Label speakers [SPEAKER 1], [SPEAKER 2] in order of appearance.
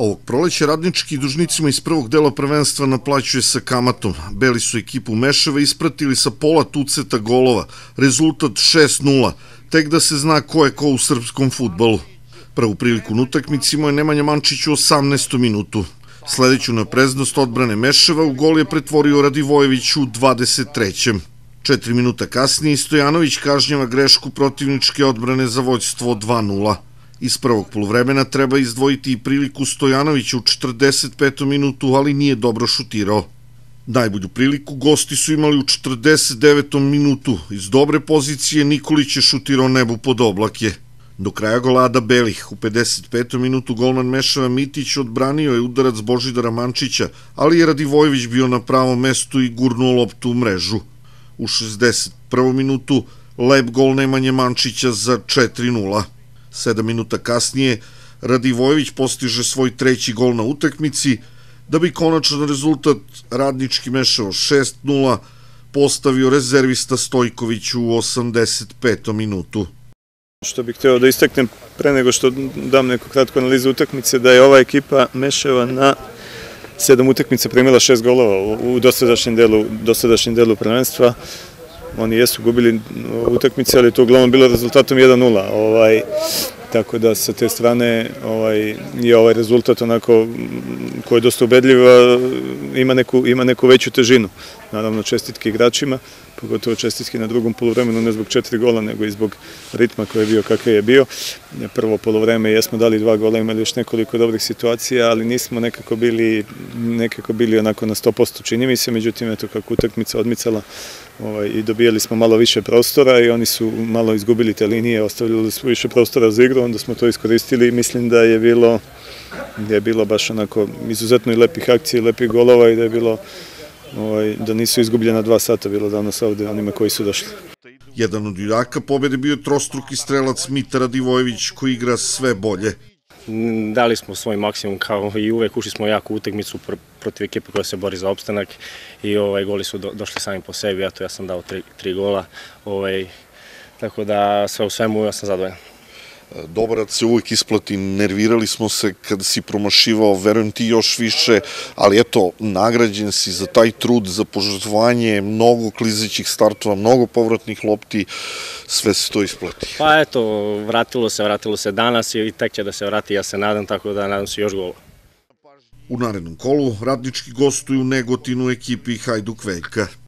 [SPEAKER 1] Ovog proleća radnički dužnicima iz prvog dela prvenstva naplaćuje sa kamatom. Beli su ekipu Meševa ispratili sa pola tuceta golova, rezultat 6-0, tek da se zna ko je ko u srpskom futbalu. Prvu priliku na utakmici imao je Nemanja Mančić u 18. minutu. Sledeću preznost odbrane Meševa u gol je pretvorio Radivojević u 23. Četiri minuta kasnije Stojanović kažnjava grešku protivničke odbrane za vođstvo 2-0. Iz prvog poluvremena treba izdvojiti i priliku Stojanovića u 45. minutu, ali nije dobro šutirao. Najbolju priliku gosti su imali u 49. minutu. Iz dobre pozicije Nikolić je šutirao nebu pod oblake. Do kraja gola Ada Belih. U 55. minutu golman Mešava Mitić odbranio je udarac Božidara Mančića, ali je Radivojević bio na pravom mestu i gurnuo loptu u mrežu. U 61. minutu lep gol Nemanje Mančića za 4 -0. Sedam minuta kasnije Radivojević postiže svoj treći gol na utakmici, da bi konačan rezultat radnički mešao 6-0, postavio rezervista Stojković u 85. minutu.
[SPEAKER 2] Što bih hteo da istaknem pre nego što dam neku kratku analizu utakmice, da je ova ekipa meševa na sedam utakmica primila šest golova u dosadašnjem delu, dosadašnjem delu prvenstva. Oni jesu gubili uh, utakmice, ali to uglavnom bilo rezultatom 1-0. Ovaj, tako da sa te strane ovaj, je ovaj rezultat onako mm, koji je dosta ubedljiv, ima neku, ima neku veću težinu. Naravno čestitke igračima, pogotovo čestitke na drugom polovremenu, ne zbog četiri gola, nego i zbog ritma koji je bio kakav je bio. Prvo polovreme jesmo dali dva gola, imali još nekoliko dobrih situacija, ali nismo nekako bili, nekako bili onako na 100% čini mi se, međutim, eto kako utakmica odmicala ovaj, i dobijali smo malo više prostora i oni su malo izgubili te linije, ostavljali su više prostora za igru, onda smo to iskoristili i mislim da je bilo, da je bilo baš onako izuzetno i lepih akcija, i lepih golova i da je bilo ovaj, da nisu izgubljena dva sata bilo danas ovde onima koji su došli. Jedan od junaka pobede bio je
[SPEAKER 1] trostruki
[SPEAKER 3] strelac Mitra Divojević koji igra sve bolje. Dali smo svoj maksimum kao i uvek, ušli smo jako utakmicu protiv ekipe koja se bori za opstanak i ovaj, goli su došli sami po sebi, to ja sam dao tri, tri gola, ovaj, tako da sve u svemu ja sam zadovoljan. Dobrat
[SPEAKER 1] se uvijek isplati, nervirali smo se kada si promašivao, verujem ti još više, ali eto, nagrađen si za taj trud, za požrtvovanje, mnogo klizećih startova, mnogo povratnih lopti, sve se to isplati.
[SPEAKER 3] Pa eto, vratilo se, vratilo se danas i tek će da se vrati, ja se nadam, tako da nadam se još gola.
[SPEAKER 1] U narednom kolu radnički gostuju Negotinu ekipi Hajduk Veljka.